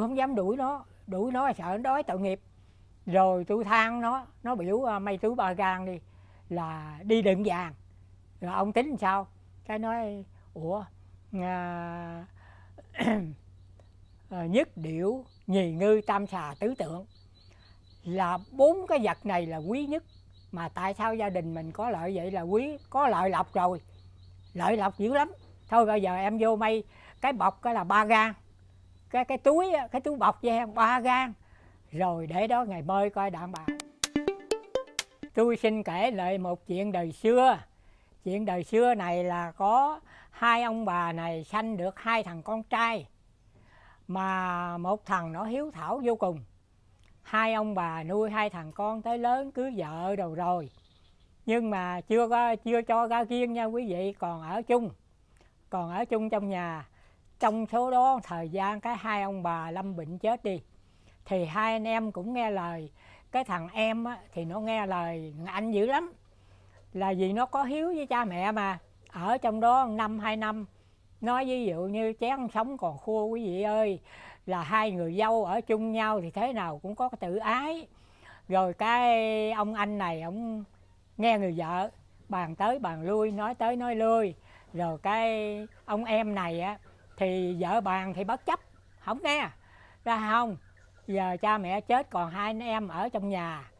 tôi không dám đuổi nó đuổi nó sợ nó đói tội nghiệp rồi tôi than nó nó biểu ờ, mây túi ba gan đi là đi đựng vàng rồi ông tính sao cái nói ủa à, ờ, nhất điểu nhì ngư tam xà tứ tượng là bốn cái vật này là quý nhất mà tại sao gia đình mình có lợi vậy là quý có lợi lộc rồi lợi lộc dữ lắm thôi bây giờ em vô mây cái bọc cái là ba gan cái cái túi cái túi bọc vậy ba gan rồi để đó ngày bơi coi đạn bà tôi xin kể lại một chuyện đời xưa chuyện đời xưa này là có hai ông bà này sanh được hai thằng con trai mà một thằng nó hiếu thảo vô cùng hai ông bà nuôi hai thằng con tới lớn cứ vợ đầu rồi nhưng mà chưa có chưa cho ra riêng nha quý vị còn ở chung còn ở chung trong nhà trong số đó thời gian cái hai ông bà lâm bệnh chết đi thì hai anh em cũng nghe lời cái thằng em á, thì nó nghe lời anh dữ lắm là vì nó có hiếu với cha mẹ mà ở trong đó năm hai năm nói ví dụ như chén sống còn khua quý vị ơi là hai người dâu ở chung nhau thì thế nào cũng có tự ái rồi cái ông anh này ông nghe người vợ bàn tới bàn lui nói tới nói lui rồi cái ông em này á thì vợ bàn thì bất chấp không nghe ra không giờ cha mẹ chết còn hai anh em ở trong nhà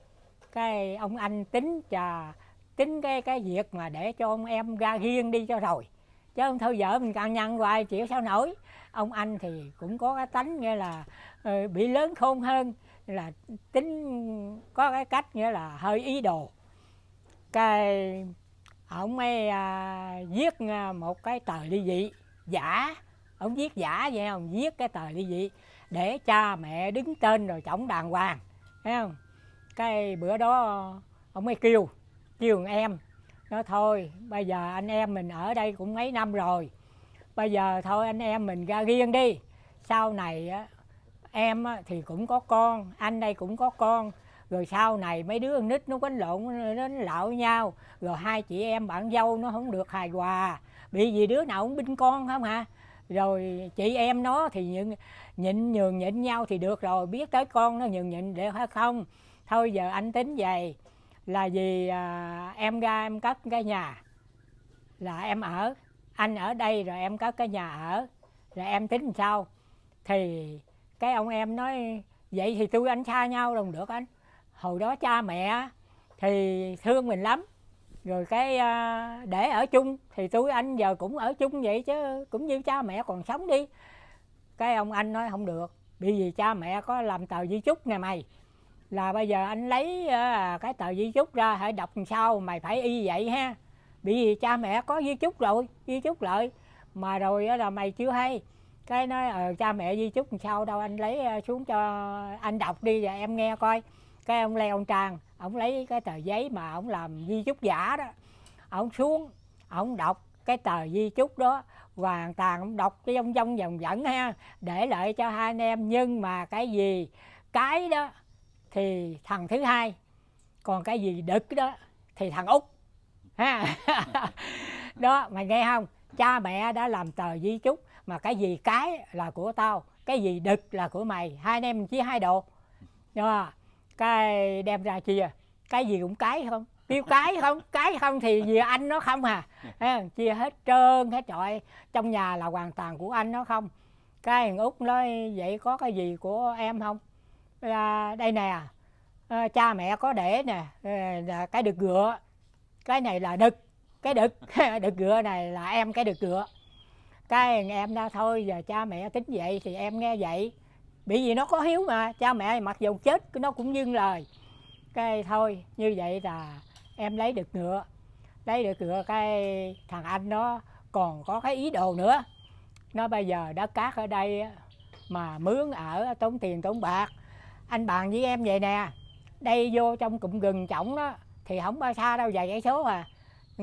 cái ông anh tính chờ tính cái cái việc mà để cho ông em ra riêng đi cho rồi chứ ông thôi vợ mình càng nhăn hoài chịu sao nổi ông anh thì cũng có cái tánh nghĩa là ờ, bị lớn khôn hơn là tính có cái cách nghĩa là hơi ý đồ cái ông ấy à, viết à, một cái tờ ly dị giả ông viết giả vậy không viết cái tờ ly dị để cha mẹ đứng tên rồi chổng đàng hoàng thấy không cái bữa đó ông ấy kêu kêu em nó thôi bây giờ anh em mình ở đây cũng mấy năm rồi bây giờ thôi anh em mình ra riêng đi sau này em thì cũng có con anh đây cũng có con rồi sau này mấy đứa con nít nó quánh lộn nó lạo nhau rồi hai chị em bạn dâu nó không được hài hòa bị gì đứa nào cũng binh con không hả rồi chị em nó thì nhịn, nhịn nhường nhịn nhau thì được rồi biết tới con nó nhường nhịn để hay không thôi giờ anh tính vậy là vì à, em ra em cất cái nhà là em ở anh ở đây rồi em cất cái nhà ở rồi em tính sao thì cái ông em nói vậy thì tôi anh xa nhau đồng được anh hồi đó cha mẹ thì thương mình lắm rồi cái ờ, để ở chung thì tôi anh giờ cũng ở chung vậy chứ cũng như cha mẹ còn sống đi cái ông anh nói không được bởi vì cha mẹ có làm tờ di chúc nè mày là bây giờ anh lấy ờ, cái tờ di chúc ra hãy đọc sau mày phải y vậy ha bởi vì cha mẹ có di chúc rồi di chúc lợi mà rồi là mày chưa hay cái nói ờ, cha mẹ di chúc làm sao đâu anh lấy ờ, xuống cho anh đọc đi và em nghe coi cái ông leo ông tràng ông lấy cái tờ giấy mà ông làm di chúc giả đó ông xuống ông đọc cái tờ di chúc đó hoàn toàn ông đọc cái ông vòng vòng dẫn ha để lại cho hai anh em nhưng mà cái gì cái đó thì thằng thứ hai còn cái gì đực đó thì thằng út ha đó mày nghe không cha mẹ đã làm tờ di chúc mà cái gì cái là của tao cái gì đực là của mày hai anh em chỉ hai đồ đó cái đem ra chia cái gì cũng cái không tiêu cái không cái không thì gì anh nó không à chia hết trơn hết trọi trong nhà là hoàn toàn của anh nó không cái thằng út nói vậy có cái gì của em không à, đây nè à, cha mẹ có để nè à, là cái được gựa cái này là đực cái đực đực gựa này là em cái được gựa cái em ra thôi giờ cha mẹ tính vậy thì em nghe vậy bởi vì nó có hiếu mà cha mẹ mặc dù chết nó cũng dưng lời cái thôi như vậy là em lấy được ngựa lấy được ngựa cái thằng anh nó còn có cái ý đồ nữa nó bây giờ đã cát ở đây mà mướn ở tốn tiền tốn bạc anh bàn với em vậy nè đây vô trong cụm gừng trỏng đó thì không bao xa đâu vài dãy số à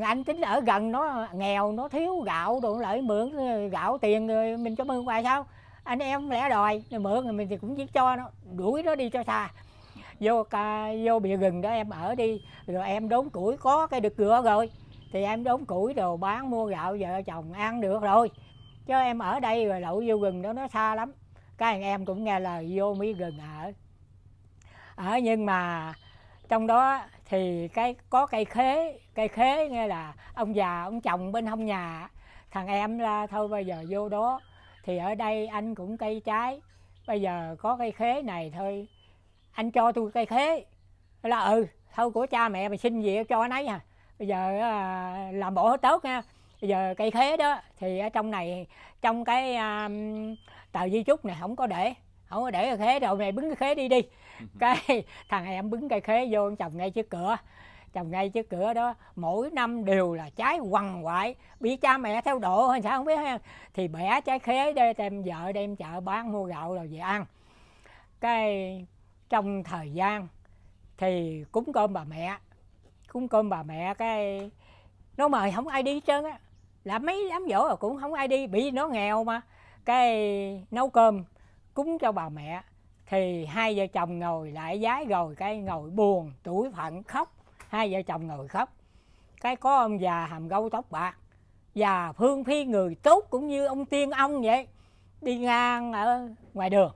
anh tính ở gần nó nghèo nó thiếu gạo đồ lợi mượn gạo tiền mình cho mượn hoài sao anh em lẻ đòi rồi mượn rồi mình thì cũng chỉ cho nó đuổi nó đi cho xa vô ca, vô bìa rừng đó em ở đi rồi em đốn củi có cái được cửa rồi thì em đốn củi đồ bán mua gạo vợ chồng ăn được rồi chứ em ở đây rồi lậu vô rừng đó nó xa lắm các anh em cũng nghe lời vô mỹ rừng ở ở nhưng mà trong đó thì cái có cây khế cây khế nghe là ông già ông chồng bên hông nhà thằng em là thôi bây giờ vô đó thì ở đây anh cũng cây trái bây giờ có cây khế này thôi anh cho tôi cây khế là ừ thâu của cha mẹ mày xin gì cho anh ấy à bây giờ à, làm bộ hết tốt nha bây giờ cây khế đó thì ở trong này trong cái à, tờ di chúc này không có để không có để cây khế rồi này bứng cái khế đi đi cái thằng em bứng cây khế vô chồng ngay trước cửa trồng ngay trước cửa đó mỗi năm đều là trái quằn quại bị cha mẹ theo độ hay sao không biết ha thì bẻ trái khế để đem vợ đem chợ bán mua gạo rồi về ăn cái trong thời gian thì cúng cơm bà mẹ cúng cơm bà mẹ cái nó mời không ai đi hết trơn á là mấy đám dỗ rồi cũng không ai đi bị nó nghèo mà cái nấu cơm cúng cho bà mẹ thì hai vợ chồng ngồi lại giái rồi cái ngồi buồn tủi phận khóc hai vợ chồng ngồi khóc cái có ông già hàm gâu tóc bạc già phương phi người tốt cũng như ông tiên ông vậy đi ngang ở ngoài đường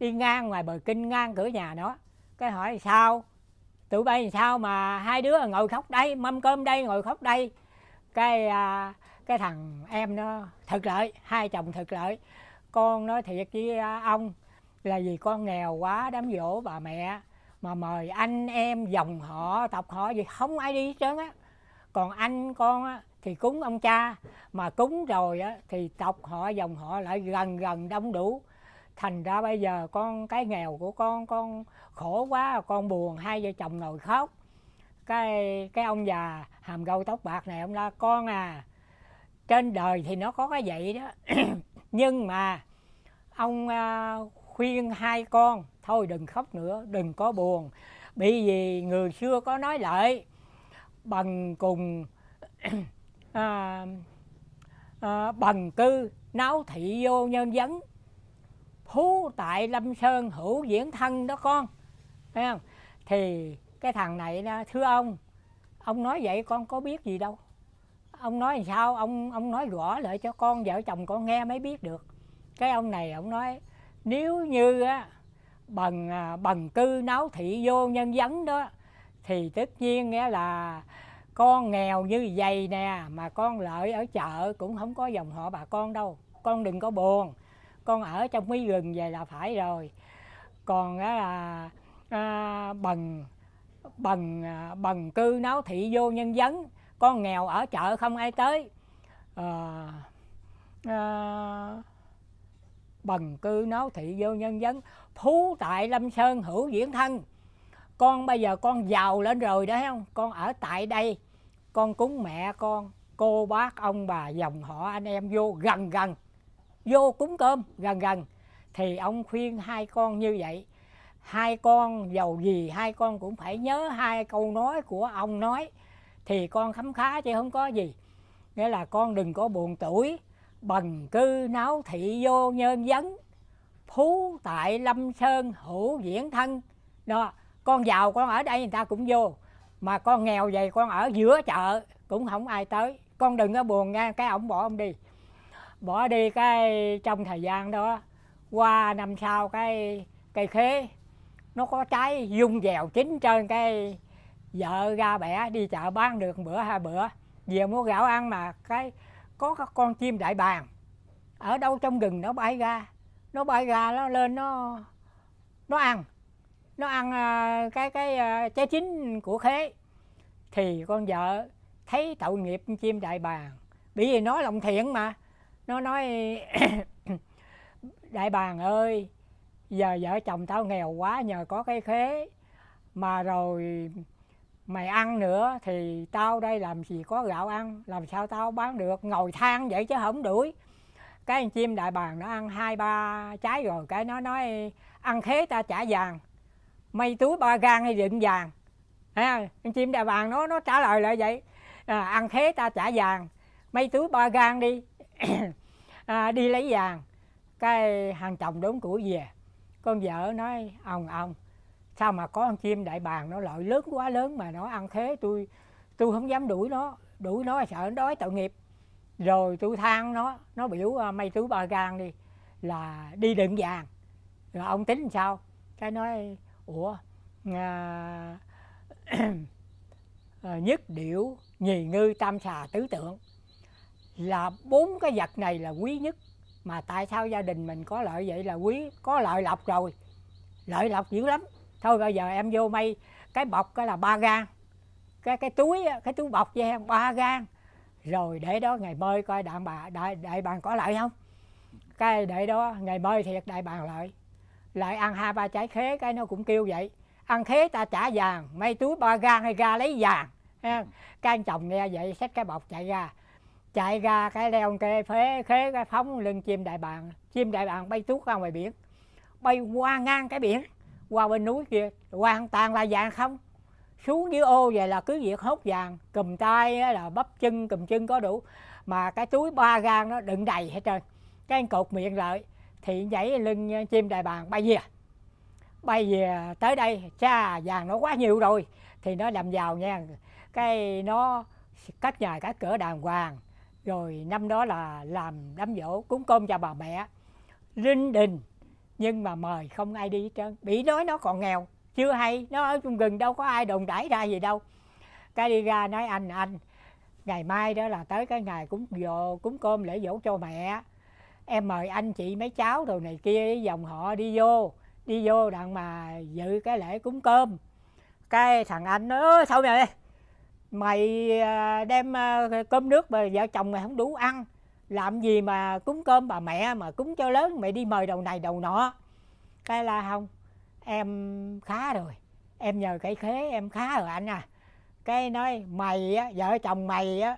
đi ngang ngoài bờ kinh ngang cửa nhà đó, cái hỏi sao tụi bay sao mà hai đứa ngồi khóc đây mâm cơm đây ngồi khóc đây cái à, cái thằng em nó thật lợi hai chồng thật lợi con nói thiệt với à, ông là vì con nghèo quá đám dỗ bà mẹ mà mời anh em dòng họ tộc họ gì không ai đi hết trơn á còn anh con á thì cúng ông cha mà cúng rồi á thì tộc họ dòng họ lại gần gần đông đủ thành ra bây giờ con cái nghèo của con con khổ quá con buồn hai vợ chồng ngồi khóc cái cái ông già hàm râu tóc bạc này ông la con à trên đời thì nó có cái vậy đó nhưng mà ông à, khuyên hai con thôi đừng khóc nữa đừng có buồn bị vì người xưa có nói lại bằng cùng à, à, bằng cư náo thị vô nhân vấn phú tại lâm sơn hữu diễn thân đó con thấy không thì cái thằng này đó, thưa ông ông nói vậy con có biết gì đâu ông nói sao ông ông nói rõ lại cho con vợ chồng con nghe mới biết được cái ông này ông nói nếu như á bằng à, bằng cư náo thị vô nhân dân đó thì tất nhiên nghĩa là con nghèo như vậy nè mà con lợi ở chợ cũng không có dòng họ bà con đâu con đừng có buồn con ở trong mấy rừng về là phải rồi còn đó là à, bằng bằng à, bằng cư náo thị vô nhân dân con nghèo ở chợ không ai tới ờ, à, à, bần cư náo thị vô nhân dân phú tại lâm sơn hữu diễn thân con bây giờ con giàu lên rồi đó không con ở tại đây con cúng mẹ con cô bác ông bà dòng họ anh em vô gần gần vô cúng cơm gần gần thì ông khuyên hai con như vậy hai con giàu gì hai con cũng phải nhớ hai câu nói của ông nói thì con khấm khá chứ không có gì nghĩa là con đừng có buồn tuổi Bần cư náo thị vô nhân vấn Phú tại Lâm Sơn hữu diễn thân Đó, con giàu con ở đây người ta cũng vô Mà con nghèo vậy con ở giữa chợ cũng không ai tới Con đừng có buồn nha, cái ông bỏ ông đi Bỏ đi cái trong thời gian đó Qua năm sau cái cây khế Nó có trái dung dèo chín trên cái vợ ra bẻ đi chợ bán được bữa hai bữa về mua gạo ăn mà cái có các con chim đại bàng ở đâu trong rừng nó bay ra nó bay ra nó lên nó nó ăn nó ăn à, cái cái à, trái chín của khế thì con vợ thấy tội nghiệp chim đại bàng bởi vì nó lòng thiện mà nó nói đại bàng ơi giờ vợ chồng tao nghèo quá nhờ có cái khế mà rồi mày ăn nữa thì tao đây làm gì có gạo ăn làm sao tao bán được ngồi than vậy chứ không đuổi cái anh chim đại bàng nó ăn hai ba trái rồi cái nó nói ăn khế ta trả vàng mây túi ba gan hay dựng vàng ha con chim đại bàng nó nó trả lời lại vậy à, ăn khế ta trả vàng mây túi ba gan đi à, đi lấy vàng cái hàng chồng đốn củi về con vợ nói ông ông sao mà có con chim đại bàng nó lợi lớn quá lớn mà nó ăn thế tôi tôi không dám đuổi nó đuổi nó sợ nó đói tội nghiệp rồi tôi than nó nó biểu à, mày túi ba gan đi là đi đựng vàng rồi ông tính sao cái nói ủa à, à, nhất điểu nhì ngư tam xà tứ tượng là bốn cái vật này là quý nhất mà tại sao gia đình mình có lợi vậy là quý có lợi lộc rồi lợi lộc dữ lắm thôi bây giờ em vô mây cái bọc cái là ba gan cái cái túi cái túi bọc với em ba gan rồi để đó ngày mơi coi đạn bà đại đại bàng có lợi không cái để đó ngày mơi thiệt đại bàng lợi lại ăn hai ba trái khế cái nó cũng kêu vậy ăn khế ta trả vàng mây túi ba gan hay ra lấy vàng các chồng nghe vậy xách cái bọc chạy ra chạy ra cái leo kê phế khế cái phóng lưng chim đại bàng chim đại bàng bay tuốt ra ngoài biển bay qua ngang cái biển qua bên núi kia quan hăng tan la vàng không xuống dưới ô vậy là cứ việc hốt vàng cùm tay là bắp chân cùm chân có đủ mà cái túi ba gan nó đựng đầy hết trơn cái cột miệng lợi thì nhảy lưng chim đại bàng bay về bay về tới đây cha vàng nó quá nhiều rồi thì nó làm giàu nha cái nó cắt nhà cả cửa đàng hoàng rồi năm đó là làm đám dỗ cúng cơm cho bà mẹ linh đình nhưng mà mời không ai đi hết trơn bị nói nó còn nghèo chưa hay nó ở trong rừng đâu có ai đồn đãi ra gì đâu cái đi ra nói anh anh ngày mai đó là tới cái ngày cũng dồ cúng cơm lễ dỗ cho mẹ em mời anh chị mấy cháu đồ này kia dòng họ đi vô đi vô đặng mà dự cái lễ cúng cơm cái thằng anh nói sao mày mày đem à, cơm nước mà vợ chồng mày không đủ ăn làm gì mà cúng cơm bà mẹ mà cúng cho lớn mẹ đi mời đầu này đầu nọ cái là không em khá rồi em nhờ cái khế em khá rồi anh à cái nói mày á vợ chồng mày á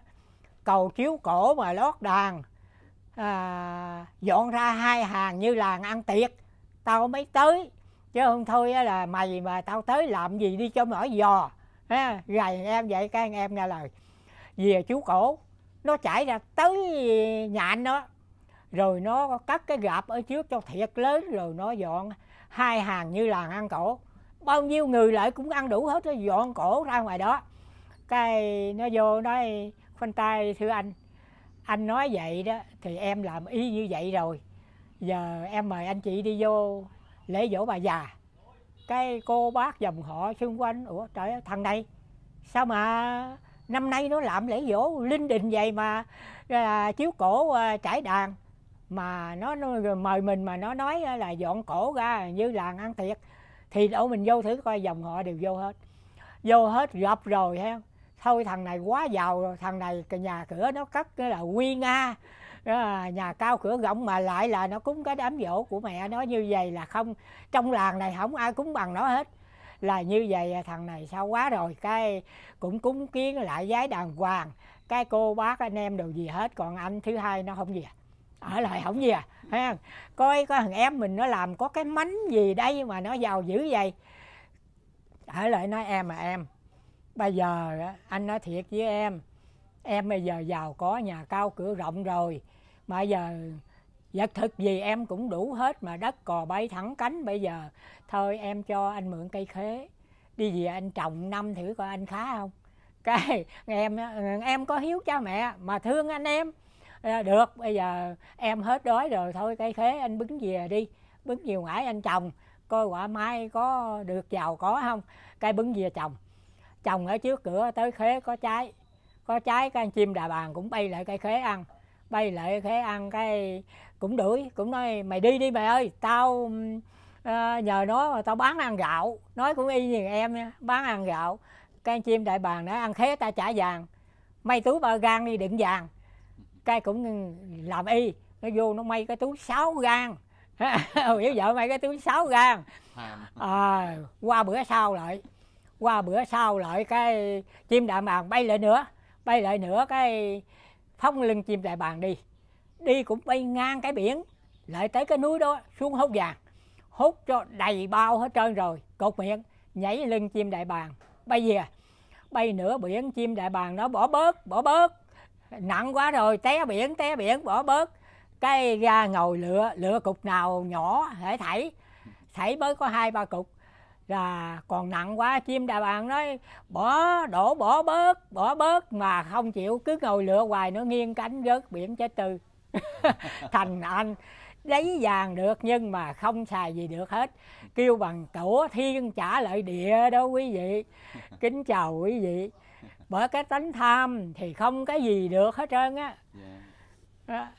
cầu chiếu cổ mà lót đàn à, dọn ra hai hàng như làng ăn tiệc tao mới tới chứ không thôi á, là mày mà tao tới làm gì đi cho mỏi giò ha gầy em vậy các anh em nghe lời về chú cổ nó chạy ra tới nhà anh đó, rồi nó cắt cái gạp ở trước cho thiệt lớn rồi nó dọn hai hàng như làng ăn cổ bao nhiêu người lại cũng ăn đủ hết nó dọn cổ ra ngoài đó cái nó vô nói khoanh tay thưa anh anh nói vậy đó thì em làm y như vậy rồi giờ em mời anh chị đi vô lễ dỗ bà già cái cô bác dòng họ xung quanh ủa trời ơi, thằng này sao mà năm nay nó làm lễ dỗ linh đình vậy mà là chiếu cổ à, trải đàn mà nó, nó mời mình mà nó nói à, là dọn cổ ra như làng ăn tiệc thì đổ mình vô thử coi dòng họ đều vô hết vô hết gặp rồi ha thôi thằng này quá giàu rồi thằng này nhà cửa nó cất là nguyên nga đó, nhà cao cửa rộng mà lại là nó cúng cái đám dỗ của mẹ nó như vậy là không trong làng này không ai cúng bằng nó hết là như vậy à, thằng này sao quá rồi cái cũng cúng kiến lại giái đàng hoàng cái cô bác anh em đều gì hết còn anh thứ hai nó không gì à ở lại không gì à ha coi có thằng em mình nó làm có cái mánh gì đây mà nó giàu dữ vậy ở lại nói em mà em bây giờ anh nói thiệt với em em bây giờ giàu có nhà cao cửa rộng rồi mà giờ Vật dạ, thực gì em cũng đủ hết mà đất cò bay thẳng cánh bây giờ. Thôi em cho anh mượn cây khế. Đi về anh trồng năm thử coi anh khá không. Cái em em có hiếu cha mẹ mà thương anh em. Dạ, được, bây giờ em hết đói rồi thôi cây khế anh bứng về đi. Bứng nhiều ngải anh trồng. Coi quả mai có được giàu có không. Cây bứng về trồng. Trồng ở trước cửa tới khế có trái. Có trái cái chim đà bàn cũng bay lại cây khế ăn bay lại khẽ ăn cái cũng đuổi cũng nói mày đi đi mày ơi tao à, nhờ nó mà tao bán ăn gạo nói cũng y như em nha bán ăn gạo cái chim đại bàng nó ăn khế ta trả vàng may túi ba gan đi đựng vàng cái cũng làm y nó vô nó may cái túi sáu gan hiểu vợ may cái túi sáu gan à, qua bữa sau lại qua bữa sau lại cái chim đại bàng bay lại nữa bay lại nữa cái phóng lưng chim đại bàng đi đi cũng bay ngang cái biển lại tới cái núi đó xuống hút vàng hút cho đầy bao hết trơn rồi cột miệng nhảy lưng chim đại bàng bay về bay nửa biển chim đại bàng nó bỏ bớt bỏ bớt nặng quá rồi té biển té biển bỏ bớt cái ra ngồi lựa lựa cục nào nhỏ hễ thảy thảy mới có hai ba cục là còn nặng quá chim đà bàng nói bỏ đổ bỏ bớt bỏ bớt mà không chịu cứ ngồi lựa hoài nó nghiêng cánh rớt biển chết tư thành anh lấy vàng được nhưng mà không xài gì được hết kêu bằng tổ thiên trả lại địa đó quý vị kính chào quý vị bởi cái tánh tham thì không cái gì được hết trơn á